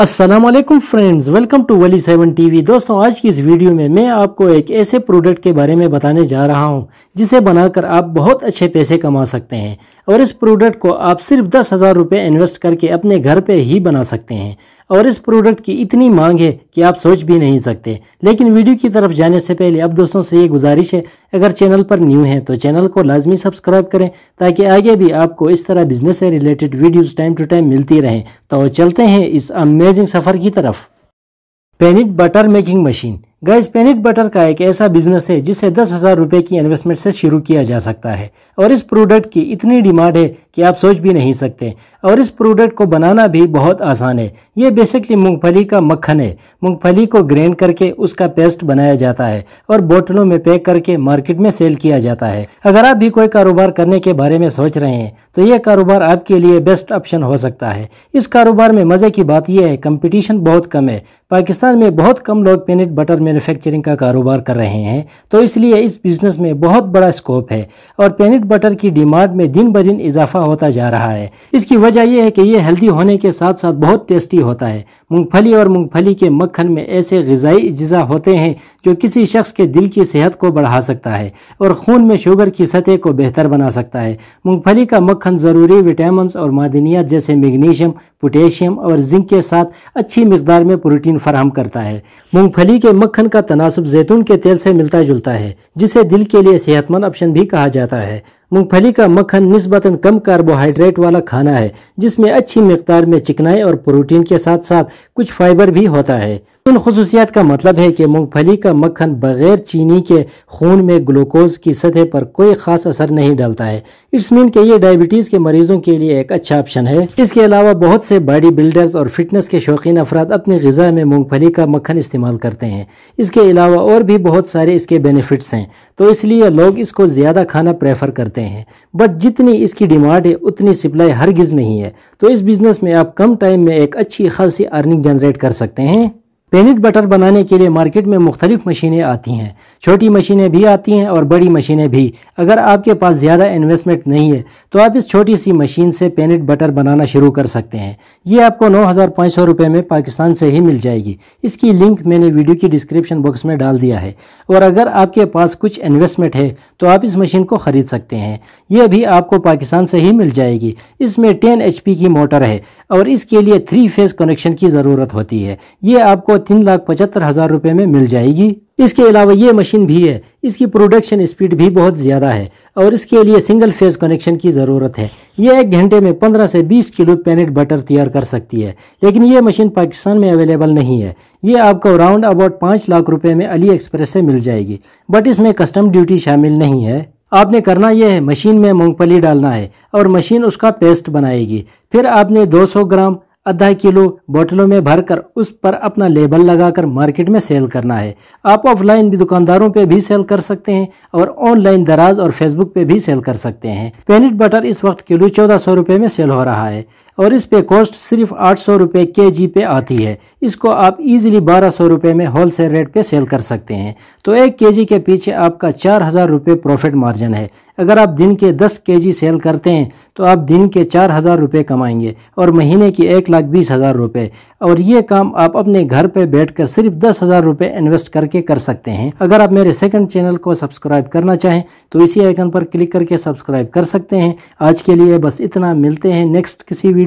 Aslam friends welcome to वली सेवन वी दोस्तों आज की इस वीडियो में मैं आपको एक ऐसे प्रोडक्ट के बारे में बताने जा रहा हूं जिसे बनाकर आप बहुत अच्छे पैसे कमा सकते हैं और इस प्रोडक्ट को आप सिर्फ दस हज़ार रुपये इन्वेस्ट करके अपने घर पे ही बना सकते हैं और इस प्रोडक्ट की इतनी मांग है कि आप सोच भी नहीं सकते लेकिन वीडियो की तरफ जाने से पहले अब दोस्तों से ये गुजारिश है अगर चैनल पर न्यू है तो चैनल को लाजमी सब्सक्राइब करें ताकि आगे भी आपको इस तरह बिजनेस से related videos time to time मिलती रहें तो चलते हैं इस अमेजिंग सफ़र की तरफ पेनिट बटर मेकिंग मशीन गैस पेनिट बटर का एक ऐसा बिजनेस है जिसे दस हज़ार रुपए की इन्वेस्टमेंट से शुरू किया जा सकता है और इस प्रोडक्ट की इतनी डिमांड है कि आप सोच भी नहीं सकते और इस प्रोडक्ट को बनाना भी बहुत आसान है ये बेसिकली मूंगफली का मक्खन है मूंगफली को ग्रेंड करके उसका पेस्ट बनाया जाता है और बोतलों में पैक करके मार्केट में सेल किया जाता है अगर आप भी कोई कारोबार करने के बारे में सोच रहे हैं तो ये कारोबार आपके लिए बेस्ट ऑप्शन हो सकता है इस कारोबार में मज़े की बात यह है कम्पिटिशन बहुत कम है पाकिस्तान में बहुत कम लोग पीनट बटर मैन्युफैक्चरिंग का कारोबार कर रहे हैं तो इसलिए इस बिज़नेस में बहुत बड़ा स्कोप है और पीनट बटर की डिमांड में दिन ब दिन इजाफा होता जा रहा है इसकी वजह यह है कि यह हेल्दी होने के साथ साथ बहुत टेस्टी होता है मूँगफली और मूँगफली के मक्खन में ऐसे गजाई अज्जा होते हैं जो किसी शख्स के दिल की सेहत को बढ़ा सकता है और खून में शुगर की सतह को बेहतर बना सकता है मूँगफली का मक्खन ज़रूरी विटामिन और मादनियात जैसे मैग्नीशियम पोटेशियम और जिंक के साथ अच्छी मकदार में प्रोटीन प्रोटीन फराहम करता है मूंगफली के मक्खन का तनासब जैतून के तेल से मिलता जुलता है जिसे दिल के लिए सेहतमंद ऑप्शन भी कहा जाता है मूंगफली का मक्खन निस्बतन कम कार्बोहाइड्रेट वाला खाना है जिसमें अच्छी मकदार में चिकनाई और प्रोटीन के साथ साथ कुछ फाइबर भी होता है उन खसूसियात का मतलब है कि मूंगफली का मक्खन बगैर चीनी के खून में ग्लूकोज की सतह पर कोई खास असर नहीं डालता है इट्स मीन ये डायबिटीज़ के मरीजों के लिए एक अच्छा ऑप्शन है इसके अलावा बहुत से बॉडी बिल्डर्स और फिटनेस के शौकीन अफराद अपनी गजा में मूँगफली का मक्खन इस्तेमाल करते हैं इसके अलावा और भी बहुत सारे इसके बेनिफिट्स हैं तो इसलिए लोग इसको ज़्यादा खाना प्रेफर करते हैं सकते हैं बट जितनी इसकी डिमांड है उतनी सप्लाई हरगिज़ नहीं है तो इस बिज़नेस में आप कम टाइम में एक अच्छी खासी अर्निंग जनरेट कर सकते हैं पेनिट बटर बनाने के लिए मार्केट में मुख्तलिफ मशीनें आती हैं छोटी मशीनें भी आती हैं और बड़ी मशीनें भी अगर आपके पास ज़्यादा इन्वेस्टमेंट नहीं है तो आप इस छोटी सी मशीन से पेनिट बटर बनाना शुरू कर सकते हैं ये आपको नौ हज़ार पाँच सौ रुपये में पाकिस्तान से ही मिल जाएगी इसकी लिंक मैंने वीडियो की डिस्क्रिप्शन बॉक्स में डाल दिया है और अगर आपके पास कुछ इन्वेस्टमेंट है तो आप इस मशीन को ख़रीद सकते हैं ये भी आपको पाकिस्तान से ही मिल जाएगी इसमें टेन एच की मोटर है और इसके लिए थ्री फेज़ कनेक्शन की ज़रूरत होती है ये आपको और तीन लाख पचहत्तर हज़ार रूपए में मिल जाएगी इसके अलावा ये मशीन भी है इसकी प्रोडक्शन स्पीड भी बहुत ज़्यादा है और इसके लिए सिंगल फेज कनेक्शन की ज़रूरत है ये एक घंटे में 15 से 20 किलो पैनेट बटर तैयार कर सकती है लेकिन ये मशीन पाकिस्तान में अवेलेबल नहीं है ये आपको राउंड अबाउट पाँच लाख रूपए में अली एक्सप्रेस से मिल जाएगी बट इसमें कस्टम ड्यूटी शामिल नहीं है आपने करना यह है मशीन में मूंगफली डालना है और मशीन उसका पेस्ट बनाएगी फिर आपने 200 ग्राम आधा किलो बोतलों में भरकर उस पर अपना लेबल लगाकर मार्केट में सेल करना है आप ऑफलाइन भी दुकानदारों पे भी सेल कर सकते हैं और ऑनलाइन दराज और फेसबुक पे भी सेल कर सकते हैं पेनिट बटर इस वक्त किलो चौदह सौ रुपये में सेल हो रहा है और इस पे कॉस्ट सिर्फ आठ सौ रुपये के जी पे आती है इसको आप इजीली बारह सौ रुपये में होल सेल रेट पे सेल कर सकते हैं तो एक के जी के पीछे आपका चार हज़ार रुपये प्रॉफिट मार्जिन है अगर आप दिन के दस के जी सेल करते हैं तो आप दिन के चार हज़ार रुपये कमाएंगे और महीने की एक लाख बीस हज़ार रुपये और ये काम आप अपने घर पर बैठ कर सिर्फ दस हज़ार रुपये इन्वेस्ट करके कर सकते हैं अगर आप मेरे सेकेंड चैनल को सब्सक्राइब करना चाहें तो इसी आइकन पर क्लिक करके सब्सक्राइब कर सकते हैं आज के लिए बस इतना मिलते हैं नेक्स्ट किसी वीडियो